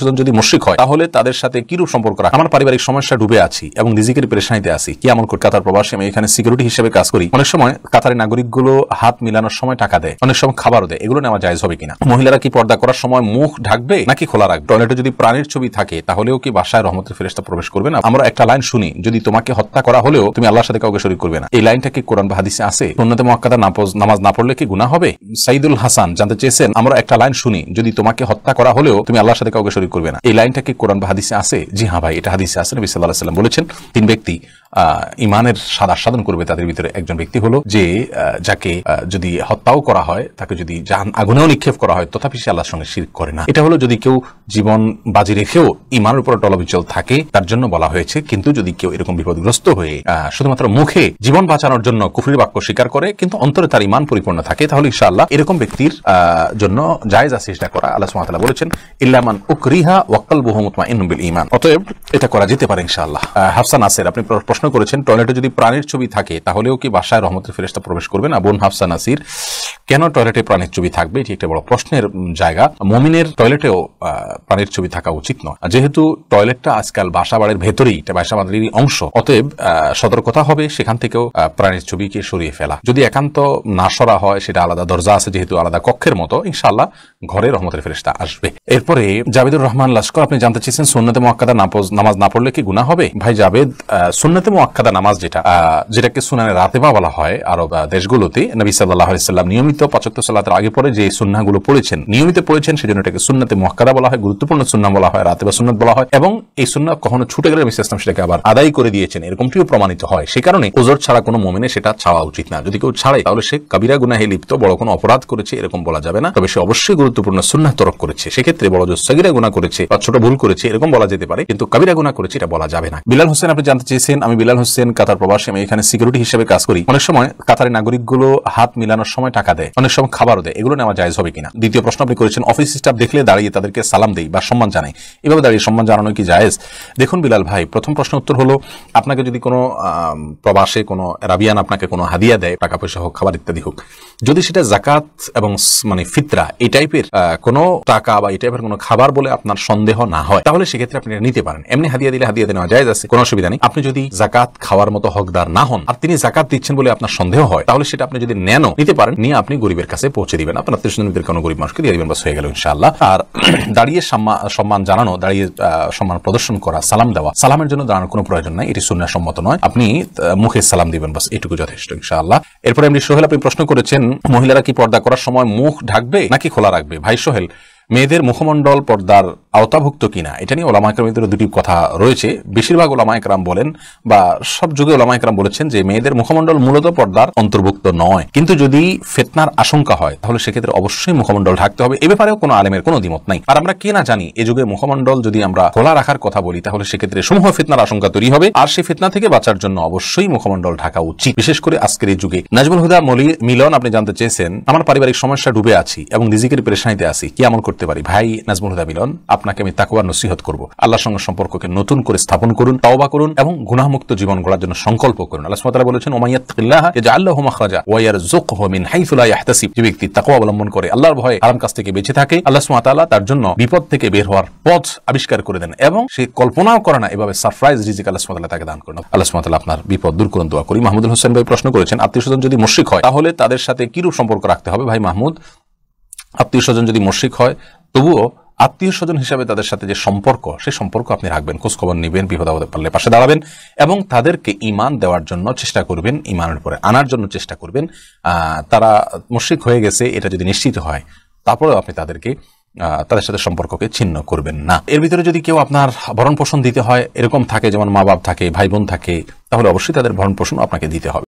সুতরাং যদি মুশ্রিক হয় তাহলে তাদের সাথে কিরূপ সম্পর্ক রাখা আমার পারিবারিক সমস্যা ডুবে আছি এবং নিজেকের পেরেশানিতে আছি কি এমন করি কাতার প্রবাসী আমি এখানে সিকিউরিটি হিসেবে কাজ করি অনেক সময় কাতারের নাগরিকগুলো হাত মিলানোর সময় টাকা দেয় অনেক সময় খাবারও দেয় এগুলো নেওয়া জায়জ হবে কিনা মহিলারা কি পর্দা করার সময় মুখ ঢাকবে নাকি খোলা রাখবে টয়লেটে যদি প্রাণীর ছবি থাকে তাহলেও কি বাসায় রহমতের ফেরেস্তা প্রবেশ করবে না আমরা একটা লাইন শুনি যদি তোমাকে হত্যা করা হলেও তুমি আল্লাহর সাথে কাউকে শরীর করবে না এই লাইনটা কি কোরআন বা হাদিসে আছে অন্যতম আক্কাদা নামাজ না পড়লে কি গুণা হবে সাইদুল হাসান জানতে চেয়েছেন আমরা একটা লাইন শুনি যদি তোমাকে হত্যা করা হলেও তুমি আল্লাহর সাথে কাউকে করবে না এই লাইনটা কি কোরআন বা হাদিসে আছে জি হ্যাঁ ভাই এটা হাদিসে আছে নবী সাল্লাহ সাল্লাম বলেছেন তিন ব্যক্তি ইমানের সাদা সাধন করবে তাদের ভিতরে একজন ব্যক্তি হলো যে যাকে যদি হত্যাও করা হয় তাকে যদি জাহান আগুনেও নিক্ষেপ করা হয় তথাপি সে আল্লাহর সঙ্গে শির করে না এটা হলো যদি কেউ জীবন বাজি রেখেও ইমানের উপর টলবিচল থাকে তার জন্য বলা হয়েছে কিন্তু যদি কেউ এরকম বিপদগ্রস্ত হয়ে শুধুমাত্র মুখে জীবন বাঁচানোর জন্য কুফরির বাক্য স্বীকার করে কিন্তু অন্তরে তার ইমান পরিপূর্ণ থাকে তাহলে ইশাআল্লাহ এরকম ব্যক্তির জন্য জায়জ আছে এটা করা আল্লাহ সুমাতালা বলেছেন ইল্লামান উকরিহা ওয়াক্কাল মা ইনবিল ইমান অতএব এটা করা যেতে পারে ইনশাআল্লাহ হাফসান আসের আপনি প্রশ্ন প্রশ্ন করেছেন টয়লেটে যদি প্রাণীর ছবি থাকে তাহলেও কি বাসায় রহমতের ফেরেস্তা প্রবেশ করবেন আবুন হাফসা নাসির কেন টয়লেটে প্রাণীর ছবি থাকবে এটি একটা বড় প্রশ্নের জায়গা মমিনের টয়লেটেও প্রাণীর ছবি থাকা উচিত নয় যেহেতু টয়লেটটা আজকাল বাসা বাড়ির ভেতরেই বাসা বাড়ির অংশ অতএব সতর্কতা হবে সেখান থেকেও প্রাণীর ছবিকে সরিয়ে ফেলা যদি একান্ত না সরা হয় সেটা আলাদা দরজা আছে যেহেতু আলাদা কক্ষের মতো ইনশাল্লাহ ঘরে রহমতের ফেরেস্তা আসবে এরপরে জাবেদুর রহমান লস্কর আপনি জানতে চেয়েছেন সুন্নতে মহাকাদা নামাজ না পড়লে কি গুণা হবে ভাই জাবেদ সুন্নতে মোয়াক্কাদা নামাজ যেটা যেটাকে সুনানের রাতেবা বলা হয় আরব দেশগুলোতে নবী সাল্লাহ সাল্লাম নিয়মিত পঁচাত্তর সাল্লাতের আগে পরে যে সুন্নাগুলো পড়েছেন নিয়মিত পড়েছেন সেজন্য এটাকে সুন্নাতে মোয়াক্কাদা বলা হয় গুরুত্বপূর্ণ সুন্না বলা হয় রাতেবা সুন্নাত বলা হয় এবং এই সুন্না কখনো ছুটে গেলে নবী ইসলাম সেটাকে আবার আদায় করে দিয়েছেন এরকমটিও প্রমাণিত হয় সে কারণে ওজোর ছাড়া কোনো মোমেনে সেটা ছাওয়া উচিত না যদি কেউ ছাড়ে তাহলে সে কাবিরা গুনাহে লিপ্ত বড় কোনো অপরাধ করেছে এরকম বলা যাবে না তবে সে অবশ্যই গুরুত্বপূর্ণ সুন্না তরক করেছে সেক্ষেত্রে বড় যে সগিরা গুণা করেছে বা ছোট ভুল করেছে এরকম বলা যেতে পারে কিন্তু কাবিরা গুণা করেছে এটা বলা যাবে না বিলাল হোসেন আপনি জানতে চেয়েছেন আমি বিলাল হোসেন কাতার প্রবাসী আমি এখানে সিকিউরিটি হিসেবে কাজ করি অনেক সময় কাতারের নাগরিকগুলো হাত মিলানোর সময় টাকা দেয় অনেক সময় খাবারও দেয় এগুলো নেওয়া জায়জ হবে কিনা দ্বিতীয় প্রশ্ন আপনি করেছেন অফিস স্টাফ দেখলে দাঁড়িয়ে তাদেরকে সালাম দেই বা সম্মান জানাই এভাবে দাঁড়িয়ে সম্মান জানানো কি জায়েজ দেখুন বিলাল ভাই প্রথম প্রশ্ন উত্তর হলো আপনাকে যদি কোনো প্রবাসে কোনো রাবিয়ান আপনাকে কোনো হাদিয়া দেয় টাকা পয়সা হোক খাবার ইত্যাদি হোক যদি সেটা জাকাত এবং মানে ফিতরা এই টাইপের কোনো টাকা বা এই টাইপের কোনো খাবার বলে আপনার সন্দেহ না হয় তাহলে সেক্ষেত্রে আপনি নিতে পারেন এমনি হাদিয়া দিলে হাদিয়া দেওয়া যায় আছে কোনো অসুবিধা নেই আপনি যদি জাকাত খাওয়ার মতো হকদার না হন আর তিনি জাকাত দিচ্ছেন বলে আপনার সন্দেহ হয় তাহলে সেটা আপনি যদি নেন নিতে পারেন নিয়ে আপনি গরিবের কাছে পৌঁছে দিবেন আপনার আত্মীয় কোনো গরিব মানুষকে দিয়ে দিবেন বাস হয়ে গেল ইনশাল্লাহ আর দাঁড়িয়ে সম্মান জানানো দাঁড়িয়ে সম্মান প্রদর্শন করা সালাম দেওয়া সালামের জন্য দাঁড়ানোর কোনো প্রয়োজন নাই এটি শূন্য সম্মত নয় আপনি মুখে সালাম দিবেন বাস এটুকু যথেষ্ট ইনশাল্লাহ এরপরে এমনি সোহেল আপনি প্রশ্ন করেছেন মহিলারা কি পর্দা করার সময় মুখ ঢাকবে নাকি খোলা রাখবে ভাই সোহেল মেয়েদের মুখমণ্ডল পর্দার আওতাভুক্ত কিনা এটা নিয়ে ওলামাইকরামের দুটি কথা রয়েছে বেশিরভাগ ওলামাইকরাম বলেন বা সব যুগে ওলামাইকরাম বলেছেন যে মেয়েদের মুখমণ্ডল মূলত পর্দার অন্তর্ভুক্ত নয় কিন্তু যদি ফেতনার আশঙ্কা হয় তাহলে সেক্ষেত্রে অবশ্যই মুখমণ্ডল ঢাকতে হবে এ ব্যাপারেও কোনো আলেমের কোনো দিমত নাই আর আমরা কে না জানি এ যুগে মুখমণ্ডল যদি আমরা খোলা রাখার কথা বলি তাহলে সেক্ষেত্রে সমূহ ফেতনার আশঙ্কা তৈরি হবে আর সেই ফেতনা থেকে বাঁচার জন্য অবশ্যই মুখমণ্ডল ঢাকা উচিত বিশেষ করে আজকের এই যুগে নাজমুল হুদা মলি মিলন আপনি জানতে চেয়েছেন আমার পারিবারিক সমস্যা ডুবে আছি এবং নিজেকে পেরেশানিতে আছি কি আমল করতে করতে পারি ভাই নাজমুল হুদা মিলন আপনাকে আমি তাকুয়ার নসিহত করব আল্লাহর সঙ্গে সম্পর্ককে নতুন করে স্থাপন করুন তাওবা করুন এবং গুণামুক্ত জীবন গড়ার জন্য সংকল্প করুন আল্লাহ সুবহানাহু বলেছেন ওমাইয়াত্তাকিল্লাহ ইয়াজআল্লাহু মাখরাজা ওয়া ইয়ারযুকহু মিন হাইসু ইয়াহতাসিব যে ব্যক্তি তাকুয়া অবলম্বন করে আল্লাহর ভয়ে আরাম কাছ থেকে বেঁচে থাকে আল্লাহ সুবহানাহু তার জন্য বিপদ থেকে বের হওয়ার পথ আবিষ্কার করে দেন এবং সে কল্পনাও করে না এভাবে সারপ্রাইজ রিজিক আল্লাহ সুবহানাহু তাকে দান করেন আল্লাহ সুবহানাহু আপনার বিপদ দূর করুন দোয়া করি মাহমুদুল হোসেন ভাই প্রশ্ন করেছেন আত্মীয় স্বজন যদি মুশরিক হয় তাহলে তাদের সাথে কিরূপ সম্পর্ক রাখতে হবে ভাই মাহমুদ আত্মীয় স্বজন যদি মস্যিক হয় তবুও আত্মীয় স্বজন হিসাবে তাদের সাথে যে সম্পর্ক সেই সম্পর্ক আপনি রাখবেন খোঁজখবর নেবেন বিপদ আপদে পারলে পাশে দাঁড়াবেন এবং তাদেরকে ইমান দেওয়ার জন্য চেষ্টা করবেন ইমানের উপরে আনার জন্য চেষ্টা করবেন তারা মুশিক হয়ে গেছে এটা যদি নিশ্চিত হয় তারপরেও আপনি তাদেরকে তাদের সাথে সম্পর্ককে ছিন্ন করবেন না এর ভিতরে যদি কেউ আপনার ভরণ পোষণ দিতে হয় এরকম থাকে যেমন মা বাপ থাকে ভাই বোন থাকে তাহলে অবশ্যই তাদের ভরণ পোষণ আপনাকে দিতে হবে